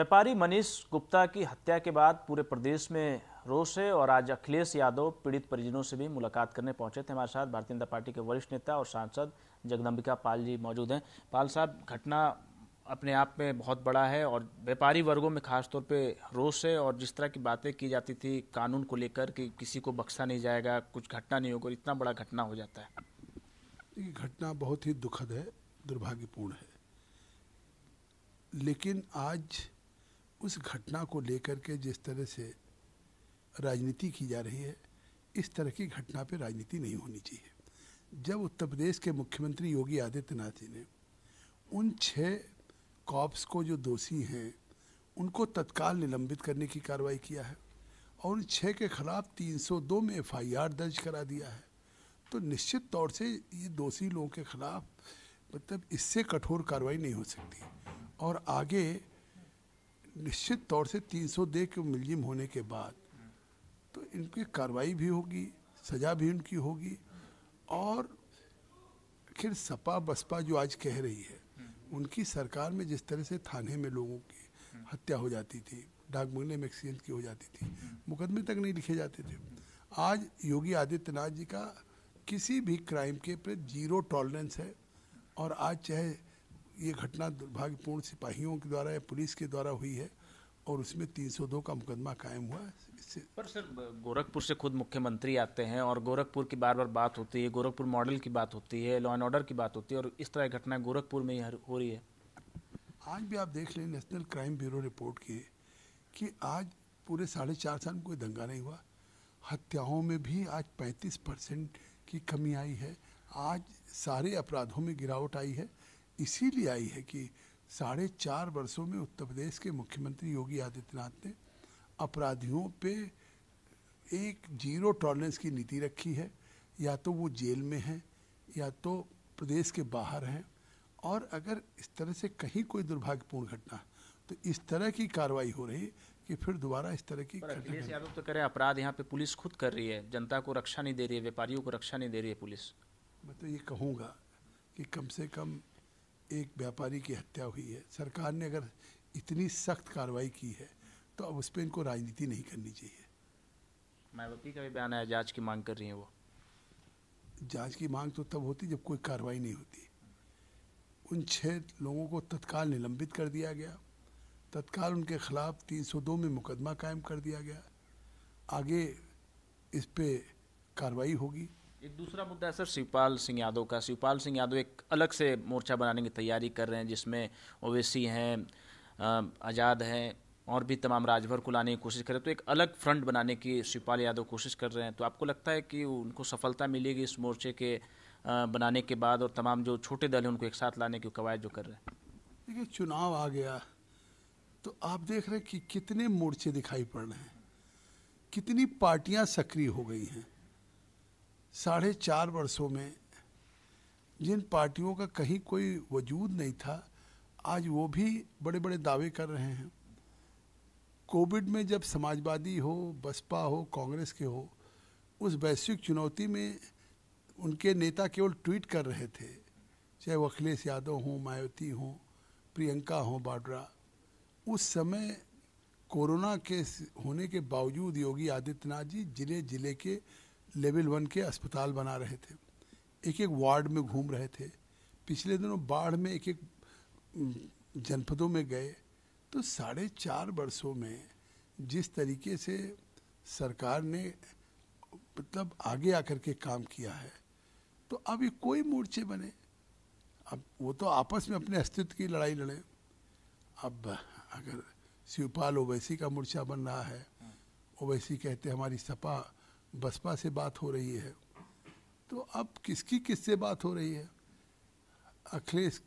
व्यापारी मनीष गुप्ता की हत्या के बाद पूरे प्रदेश में रोष है और आज अखिलेश यादव पीड़ित परिजनों से भी मुलाकात करने पहुंचे थे हमारे साथ भारतीय जनता पार्टी के वरिष्ठ नेता और सांसद जगदम्बिका पाल जी मौजूद हैं पाल साहब घटना अपने आप में बहुत बड़ा है और व्यापारी वर्गों में खासतौर पे रोष है और जिस तरह की बातें की जाती थी कानून को लेकर कि किसी को बख्शा नहीं जाएगा कुछ घटना नहीं होगा इतना बड़ा घटना हो जाता है ये घटना बहुत ही दुखद है दुर्भाग्यपूर्ण है लेकिन आज उस घटना को लेकर के जिस तरह से राजनीति की जा रही है इस तरह की घटना पर राजनीति नहीं होनी चाहिए जब उत्तर प्रदेश के मुख्यमंत्री योगी आदित्यनाथ जी ने उन छः कॉप्स को जो दोषी हैं उनको तत्काल निलंबित करने की कार्रवाई किया है और उन छः के खिलाफ 302 में एफआईआर दर्ज करा दिया है तो निश्चित तौर से ये दोषी लोगों के खिलाफ मतलब इससे कठोर कार्रवाई नहीं हो सकती और आगे निश्चित तौर से 300 दे के मुलजिम होने के बाद तो इनकी कार्रवाई भी होगी सजा भी उनकी होगी और आखिर सपा बसपा जो आज कह रही है उनकी सरकार में जिस तरह से थाने में लोगों की हत्या हो जाती थी डाक बंगले में एक्सीडेंट की हो जाती थी मुकदमे तक नहीं लिखे जाते थे आज योगी आदित्यनाथ जी का किसी भी क्राइम के पर जीरो टॉलरेंस है और आज चाहे ये घटना दुर्भाग्यपूर्ण सिपाहियों के द्वारा या पुलिस के द्वारा हुई है और उसमें तीन सौ दो का मुकदमा कायम हुआ इससे पर सर गोरखपुर से खुद मुख्यमंत्री आते हैं और गोरखपुर की बार बार बात होती है गोरखपुर मॉडल की बात होती है लॉ एंड ऑर्डर की बात होती है और इस तरह की घटना गोरखपुर में हो रही है आज भी आप देख लें नेशनल क्राइम ब्यूरो रिपोर्ट की कि आज पूरे साढ़े चार साल में कोई दंगा नहीं हुआ हत्याओं में भी आज पैंतीस परसेंट की कमी आई है आज सारे अपराधों में गिरावट आई है इसीलिए आई है कि साढ़े चार वर्षों में उत्तर प्रदेश के मुख्यमंत्री योगी आदित्यनाथ ने अपराधियों पे एक जीरो टॉलरेंस की नीति रखी है या तो वो जेल में हैं या तो प्रदेश के बाहर हैं और अगर इस तरह से कहीं कोई दुर्भाग्यपूर्ण घटना तो इस तरह की कार्रवाई हो रही कि फिर दोबारा इस तरह की अखिलेश यादव तो कह रहे अपराध यहाँ पे पुलिस खुद कर रही है जनता को रक्षा नहीं दे रही है व्यापारियों को रक्षा नहीं दे रही है पुलिस मैं तो ये कहूँगा कि कम से कम एक व्यापारी की हत्या हुई है सरकार ने अगर इतनी सख्त कार्रवाई की है तो अब उस पर इनको राजनीति नहीं करनी चाहिए मायावती का भी बयान आया जांच की मांग कर रही हैं वो जांच की मांग तो तब होती जब कोई कार्रवाई नहीं होती उन छः लोगों को तत्काल निलंबित कर दिया गया तत्काल उनके खिलाफ 302 में मुकदमा कायम कर दिया गया आगे इस पर कार्रवाई होगी एक दूसरा मुद्दा है सर शिवपाल सिंह यादव का शिवपाल सिंह यादव एक अलग से मोर्चा बनाने की तैयारी कर रहे हैं जिसमें ओवैसी हैं आज़ाद हैं और भी तमाम राजभर को लाने की कोशिश कर रहे हैं तो एक अलग फ्रंट बनाने की शिवपाल यादव कोशिश कर रहे हैं तो आपको लगता है कि उनको सफलता मिलेगी इस मोर्चे के बनाने के बाद और तमाम जो छोटे दल हैं उनको एक साथ लाने की कवायद जो कर रहे हैं देखिए चुनाव आ गया तो आप देख रहे हैं कि कितने मोर्चे दिखाई पड़ रहे हैं कितनी पार्टियां सक्रिय हो गई हैं साढ़े चार वर्षों में जिन पार्टियों का कहीं कोई वजूद नहीं था आज वो भी बड़े बड़े दावे कर रहे हैं कोविड में जब समाजवादी हो बसपा हो कांग्रेस के हो उस वैश्विक चुनौती में उनके नेता केवल ट्वीट कर रहे थे चाहे वो अखिलेश यादव हों मायावती हों प्रियंका हों बाड्रा उस समय कोरोना के होने के बावजूद योगी आदित्यनाथ जी जिले जिले के लेवल वन के अस्पताल बना रहे थे एक एक वार्ड में घूम रहे थे पिछले दिनों बाढ़ में एक एक जनपदों में गए तो साढ़े चार वर्षों में जिस तरीके से सरकार ने मतलब आगे आकर के काम किया है तो अब ये कोई मोर्चे बने अब वो तो आपस में अपने अस्तित्व की लड़ाई लड़े अब अगर शिवपाल ओवैसी का मोर्चा बन रहा है ओवैसी कहते हमारी सपा बसपा से बात हो रही है तो अब किसकी किससे बात हो रही है अखिलेश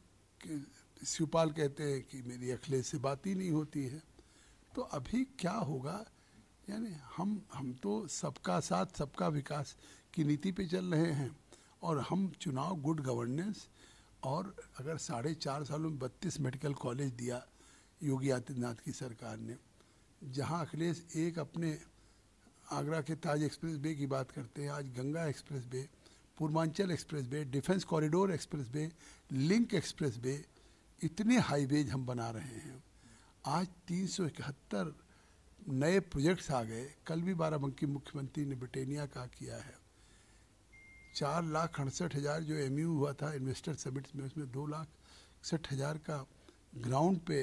शिवपाल कहते हैं कि मेरी अखिलेश से बात ही नहीं होती है तो अभी क्या होगा यानी हम हम तो सबका साथ सबका विकास की नीति पे चल रहे हैं और हम चुनाव गुड गवर्नेंस और अगर साढ़े चार सालों में बत्तीस मेडिकल कॉलेज दिया योगी आदित्यनाथ की सरकार ने जहां अखिलेश एक अपने आगरा के ताज एक्सप्रेस वे की बात करते हैं आज Ganga expressway Purvanchal expressway defence corridor expressway link expressway इतने हाईवेज हम बना रहे हैं आज तीन नए प्रोजेक्ट्स आ गए कल भी बाराबंकी मुख्यमंत्री ने ब्रिटेनिया का किया है चार लाख अड़सठ हज़ार जो एम हुआ था इन्वेस्टर समिट में उसमें दो लाख इकसठ हज़ार का ग्राउंड पे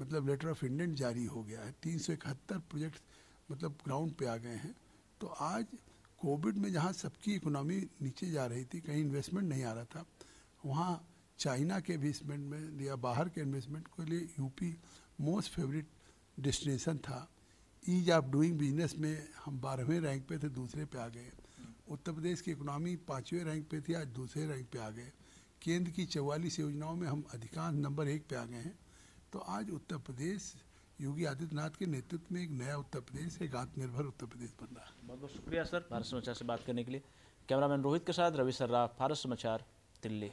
मतलब लेटर ऑफ इंडेंट जारी हो गया है तीन सौ इकहत्तर प्रोजेक्ट्स मतलब ग्राउंड पे आ गए हैं तो आज कोविड में जहाँ सबकी इकोनॉमी नीचे जा रही थी कहीं इन्वेस्टमेंट नहीं आ रहा था वहाँ चाइना के इन्वेस्टमेंट में या बाहर के इन्वेस्टमेंट के लिए यूपी मोस्ट फेवरेट डेस्टिनेशन था ईज ऑफ डूइंग बिजनेस में हम बारहवें रैंक पे थे दूसरे पे आ गए उत्तर प्रदेश की इकोनॉमी पाँचवें रैंक पे थी आज दूसरे रैंक पे आ गए केंद्र की चौवालीस योजनाओं में हम अधिकांश नंबर एक पे आ गए हैं तो आज उत्तर प्रदेश योगी आदित्यनाथ के नेतृत्व में एक नया उत्तर प्रदेश एक आत्मनिर्भर उत्तर प्रदेश बन रहा है बहुत बहुत शुक्रिया सर भारत समाचार से बात करने के लिए कैमरामैन रोहित के साथ रवि सर्राफ भारत समाचार दिल्ली